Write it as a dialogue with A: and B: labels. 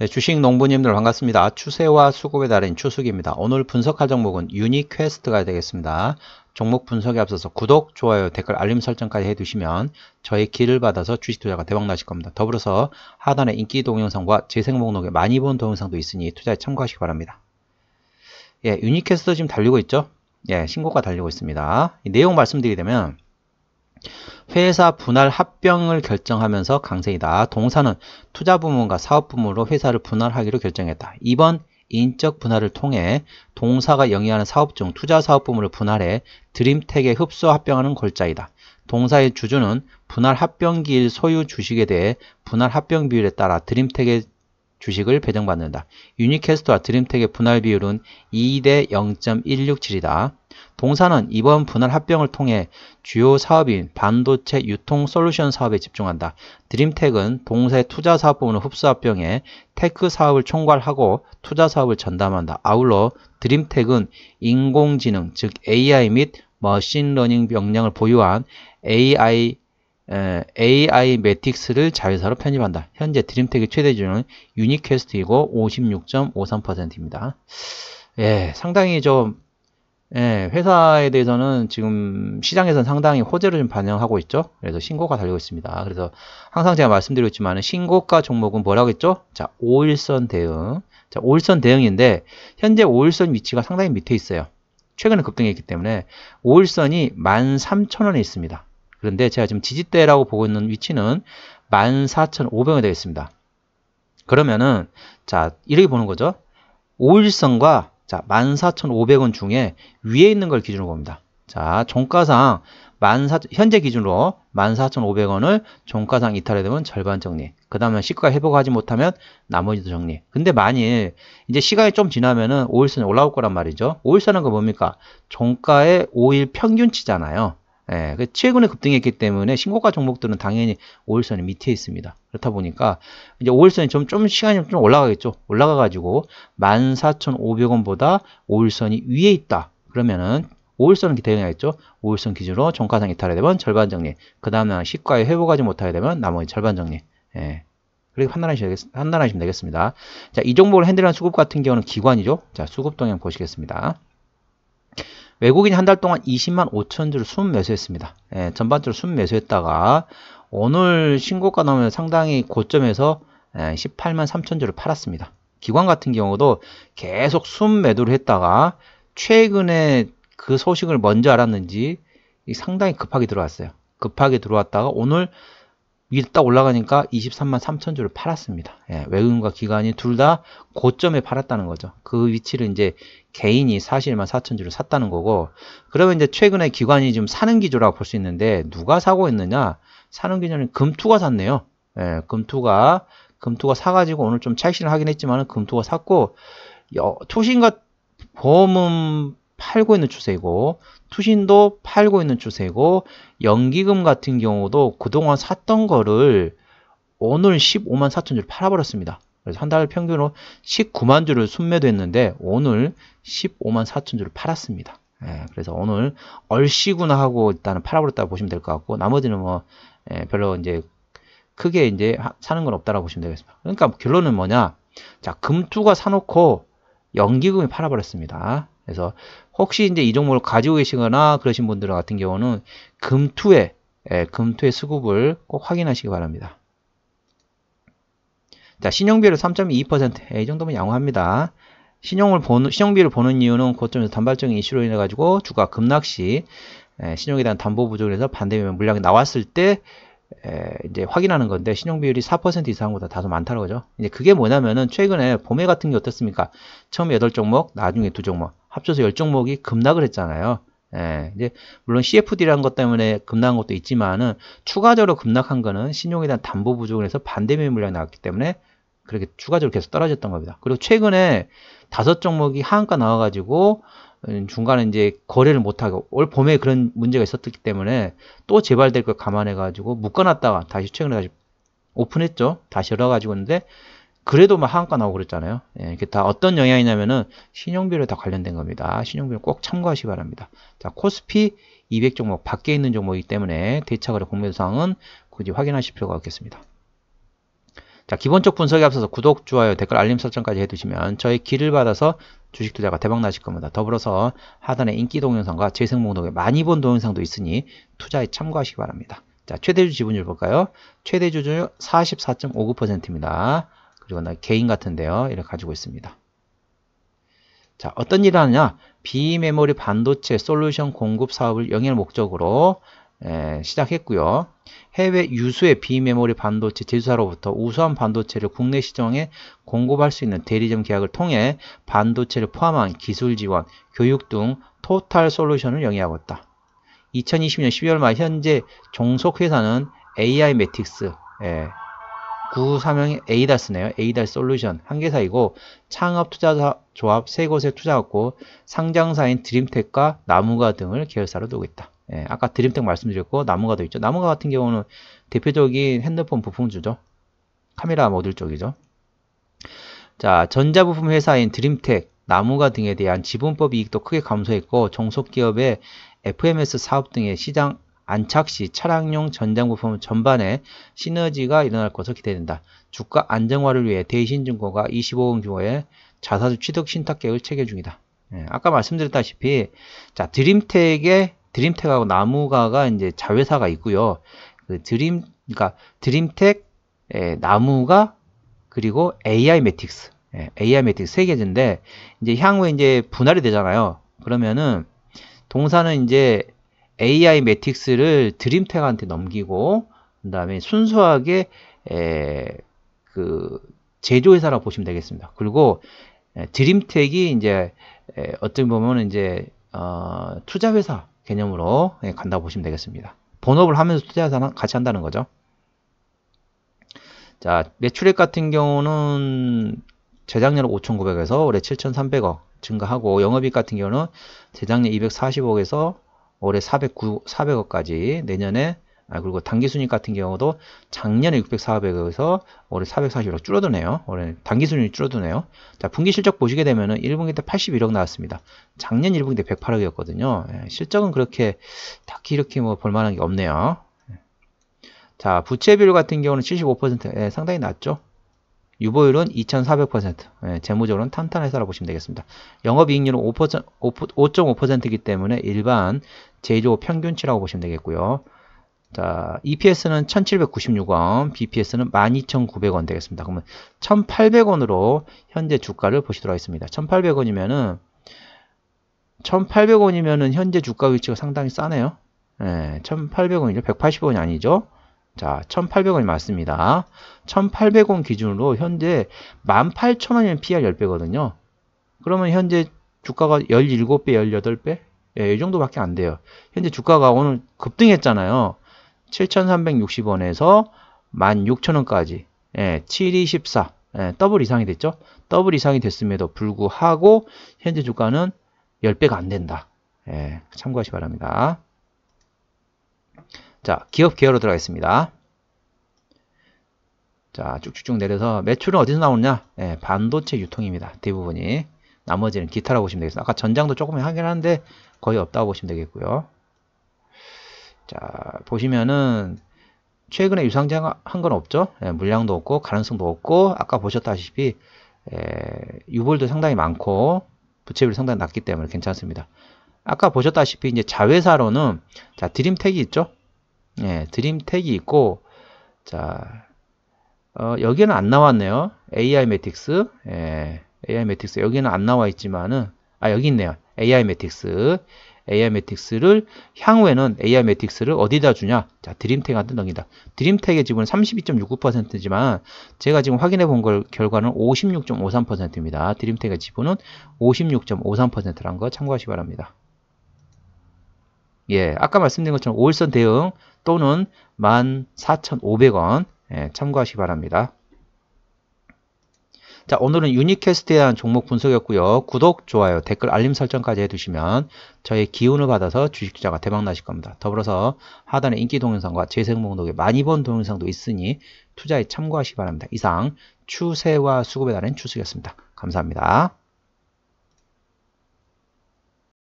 A: 네, 주식 농부님들 반갑습니다. 추세와 수급의 달인 추수입니다 오늘 분석할 종목은 유니퀘스트가 되겠습니다. 종목 분석에 앞서서 구독, 좋아요, 댓글, 알림 설정까지 해두시면 저의 길을 받아서 주식 투자가 대박 나실 겁니다. 더불어서 하단에 인기 동영상과 재생 목록에 많이 본 동영상도 있으니 투자에 참고하시기 바랍니다. 예, 유니퀘스트 지금 달리고 있죠? 예, 신고가 달리고 있습니다. 내용 말씀드리자면 회사 분할 합병을 결정하면서 강세이다. 동사는 투자 부문과 사업 부문으로 회사를 분할하기로 결정했다. 2번 인적 분할을 통해 동사가 영위하는 사업 중 투자 사업 부문을 분할해 드림텍에 흡수 합병하는 골자이다. 동사의 주주는 분할 합병기일 소유 주식에 대해 분할 합병 비율에 따라 드림텍의 주식을 배정받는다. 유니캐스트와 드림텍의 분할 비율은 2대 0.167이다. 동사는 이번 분할 합병을 통해 주요 사업인 반도체 유통 솔루션 사업에 집중한다. 드림텍은 동사의 투자 사업 부분을 흡수합병해 테크 사업을 총괄하고 투자 사업을 전담한다. 아울러 드림텍은 인공지능 즉 AI 및 머신러닝 역량을 보유한 AI AI 매틱스를 자회사로 편입한다. 현재 드림텍의 최대주는 유니퀘스트이고 56.53%입니다. 예, 상당히 좀 예, 회사에 대해서는 지금 시장에서는 상당히 호재를 좀 반영하고 있죠. 그래서 신고가 달리고 있습니다. 그래서 항상 제가 말씀드렸지만 신고가 종목은 뭐라고 했죠? 자, 5일선 대응. 자, 5일선 대응인데 현재 5일선 위치가 상당히 밑에 있어요. 최근에 급등했기 때문에 5일선이 13,000원에 있습니다. 그런데 제가 지금 지지대라고 보고 있는 위치는 1 4 5 0 0원에 되겠습니다. 그러면은 자, 이렇게 보는 거죠. 5일선과 자, 14,500원 중에 위에 있는 걸 기준으로 봅니다. 자, 종가상 14, 현재 기준으로 14,500원을 종가상 이탈해되면 절반 정리. 그 다음에 시가 회복하지 못하면 나머지도 정리. 근데 만일 이제 시간이 좀 지나면은 5일선이 올라올 거란 말이죠. 5일선은 그 뭡니까? 종가의 5일 평균치잖아요. 예, 그 최근에 급등했기 때문에 신고가 종목들은 당연히 5일선이 밑에 있습니다. 그렇다 보니까 이제 5일선이 좀, 좀 시간이 좀 올라가겠죠. 올라가가지고 14,500원보다 5일선이 위에 있다. 그러면은 5일선은 대응해야겠죠 5일선 기준으로 종가상 이탈이 되면 절반 정리. 그 다음에 시가에 회복하지 못하게 되면 나머지 절반 정리. 예. 그렇게 판단하시면, 되겠, 판단하시면 되겠습니다. 자, 이 종목을 핸들한 수급 같은 경우는 기관이죠. 자, 수급 동향 보시겠습니다. 외국인이 한 달 동안 20만 5천 주를 순매수했습니다. 예, 전반적으로 순매수했다가 오늘 신고가 나오면 상당히 고점에서 18만 예, 3천 주를 팔았습니다. 기관 같은 경우도 계속 순매도를 했다가 최근에 그 소식을 먼저 알았는지 상당히 급하게 들어왔어요. 급하게 들어왔다가 오늘 위에 딱 올라가니까 23만 3천 주를 팔았습니다. 예, 외국인과 기관이 둘 다 고점에 팔았다는 거죠. 그 위치를 이제 개인이 41만 4천 주를 샀다는 거고, 그러면 이제 최근에 기관이 지금 사는 기조라고 볼 수 있는데, 누가 사고 있느냐? 사는 기조는 금투가 샀네요. 예, 금투가, 금투가 사가지고 오늘 좀 찰신을 하긴 했지만, 금투가 샀고, 여, 투신과 보험은 팔고 있는 추세고 이 투신도 팔고 있는 추세고 연기금 같은 경우도 그동안 샀던 거를 오늘 15만 4천 주를 팔아버렸습니다. 그래서 한 달 평균으로 19만 주를 순매도했는데 오늘 15만 4천 주를 팔았습니다. 예, 그래서 오늘 얼씨구나 하고 일단은 팔아버렸다고 보시면 될 것 같고 나머지는 뭐 예, 별로 이제 크게 이제 사는 건 없다라고 보시면 되겠습니다. 그러니까 결론은 뭐냐? 자, 금투가 사놓고 연기금이 팔아버렸습니다. 그래서 혹시 이제 이 종목을 가지고 계시거나 그러신 분들 같은 경우는 금투에 예, 금투의 수급을 꼭 확인하시기 바랍니다. 자, 신용비율 3.2%. 예, 이 정도면 양호합니다. 신용을 보는, 신용비를 보는 이유는 고점에서 단발적인 이슈로 인해가지고 주가 급락 시 예, 신용에 대한 담보 부족에서 반대면 물량이 나왔을 때 에, 예, 이제 확인하는 건데 신용 비율이 4% 이상보다 다소 많다는 거죠. 이제 그게 뭐냐면은 최근에 봄에 같은 게 어떻습니까? 처음에 8종목, 나중에 2종목. 합쳐서 열 종목이 급락을 했잖아요. 예, 이제 물론 CFD라는 것 때문에 급락한 것도 있지만은 추가적으로 급락한 거는 신용에 대한 담보 부족을 해서 반대 매 물량이 나왔기 때문에 그렇게 추가적으로 계속 떨어졌던 겁니다. 그리고 최근에 다섯 종목이 하한가 나와가지고 음, 중간에 이제 거래를 못하고 올 봄에 그런 문제가 있었기 때문에 또 재발될 걸 감안해가지고 묶어놨다가 다시 최근에 다시 오픈했죠. 다시 열어가지고 있는데 그래도 막 하한가 나오고 그랬잖아요. 예, 이게 다 어떤 영향이냐면은 신용비로다 관련된 겁니다. 신용비율 꼭 참고하시기 바랍니다. 자, 코스피 200 종목 밖에 있는 종목이기 때문에 대차거래 공매도상은 굳이 확인하실 필요가 없겠습니다. 자, 기본적 분석에 앞서서 구독, 좋아요, 댓글, 알림 설정까지 해두시면 저희 길을 받아서 주식 투자가 대박 나실 겁니다. 더불어서 하단에 인기 동영상과 재생 목록에 많이 본 동영상도 있으니 투자에 참고하시기 바랍니다. 자, 최대주 지분율 볼까요? 최대주 지분율 44.59%입니다. 그리고 나 개인 같은데요. 이렇게 가지고 있습니다. 자, 어떤 일을 하느냐? 비메모리 반도체 솔루션 공급 사업을 영일 목적으로 에, 예, 시작했고요. 해외 유수의 비메모리 반도체 제조사로부터 우수한 반도체를 국내 시장에 공급할 수 있는 대리점 계약을 통해 반도체를 포함한 기술 지원, 교육 등 토탈 솔루션을 영위하고 있다. 2020년 12월 말 현재 종속회사는 AI 매틱스, 예, 구사명이 에이다스네요. 에이다스 솔루션 한 개사이고 창업 투자 조합 세 곳에 투자했고 상장사인 드림텍과 나무가 등을 계열사로 두고 있다. 예, 아까 드림텍 말씀드렸고 나무가도 있죠. 나무가 같은 경우는 대표적인 핸드폰 부품주죠. 카메라 모듈 쪽이죠. 자, 전자부품 회사인 드림텍, 나무가 등에 대한 지분법 이익도 크게 감소했고 종속기업의 FMS 사업 등의 시장 안착시 차량용 전장 부품 전반에 시너지가 일어날 것으로 기대된다. 주가 안정화를 위해 대신증권과 25원 규모의 자사주 취득 신탁 계획을 체결 중이다. 예, 아까 말씀드렸다시피 자드림텍에 드림텍하고 나무가가 이제 자회사가 있고요. 그 드림 그러니까 드림텍 예, 나무가 그리고 AI 매틱스 예, AI 매틱스 세 개인데 이제 향후에 이제 분할이 되잖아요. 그러면은 동사는 이제 AI 매틱스를 드림텍한테 넘기고 그 다음에 순수하게 에, 그 제조회사라고 보시면 되겠습니다. 그리고 드림텍이 이제 어떤 보면 이제 어, 투자회사 개념으로 예, 간다고 보시면 되겠습니다. 본업을 하면서 투자회사 같이 한다는 거죠. 자 매출액 같은 경우는 재작년 5,900에서 올해 7,300억 증가하고 영업이익 같은 경우는 재작년 240억에서 올해 409, 400억까지 내년에 아, 그리고 단기순익 같은 경우도 작년에 604억에서 올해 440억 줄어드네요. 올해 단기순익이 줄어드네요. 자, 분기 실적 보시게 되면은 1분기 때 81억 나왔습니다. 작년 1분기 때 108억이었거든요. 예, 실적은 그렇게 딱히 이렇게 뭐 볼만한 게 없네요. 예. 자, 부채 비율 같은 경우는 75% 예, 상당히 낮죠. 유보율은 2,400%, 예, 재무적으로는 탄탄해서라 고 보시면 되겠습니다. 영업이익률은 5.5%이기 때문에 일반 제조 평균치라고 보시면 되겠고요. 자, EPS는 1796원, BPS는 12,900원 되겠습니다. 그러면 1,800원으로 현재 주가를 보시도록 하겠습니다. 1,800원이면은 1,800원이면은 현재 주가 위치가 상당히 싸네요. 예, 1,800원이죠. 180원이 아니죠. 자, 1,800원이 맞습니다. 1,800원 기준으로 현재 18,000원이면 PR 10배거든요. 그러면 현재 주가가 17배, 18배? 예, 이 정도밖에 안 돼요. 현재 주가가 오늘 급등했잖아요. 7,360원에서 16,000원까지 예, 7,24 1 예, 더블 이상이 됐죠. 더블 이상이 됐음에도 불구하고 현재 주가는 10배가 안 된다. 예, 참고하시 기 바랍니다. 자, 기업 계열로 들어가겠습니다. 자, 쭉쭉쭉 내려서 매출은 어디서 나오느냐? 예, 반도체 유통입니다. 대부분이. 나머지는 기타라고 보시면 되겠습니다. 아까 전장도 조금 하긴 한데 거의 없다고 보시면 되겠고요. 자 보시면은 최근에 유상장 한건 없죠. 예, 물량도 없고 가능성도 없고 아까 보셨다시피 예, 유볼도 상당히 많고 부채비율 상당히 낮기 때문에 괜찮습니다. 아까 보셨다시피 이제 자회사로는 자 드림텍이 있죠. 예, 드림텍이 있고 자 어, 여기는 안 나왔네요. AI 매틱스 예, AI 매틱스 여기는 안 나와 있지만은 아 여기 있네요. AI 매틱스 AI 매틱스를 향후에는 AI 매틱스를 어디다 주냐? 자, 드림텍한테 넘긴다. 드림텍의 지분은 32.69%지만 제가 지금 확인해 본 걸 결과는 56.53%입니다. 드림텍의 지분은 5 6 5 3라는거 참고하시 기 바랍니다. 예, 아까 말씀드린 것처럼 오일선 대응 또는 14,500원 예, 참고하시기 바랍니다. 자 오늘은 유니캐스트에 대한 종목 분석이었고요. 구독, 좋아요, 댓글, 알림 설정까지 해두시면 저의 기운을 받아서 주식투자가 대박나실 겁니다. 더불어서 하단에 인기 동영상과 재생 목록에 많이 본 동영상도 있으니 투자에 참고하시기 바랍니다. 이상 추세와 수급에 따른 추수였습니다. 감사합니다.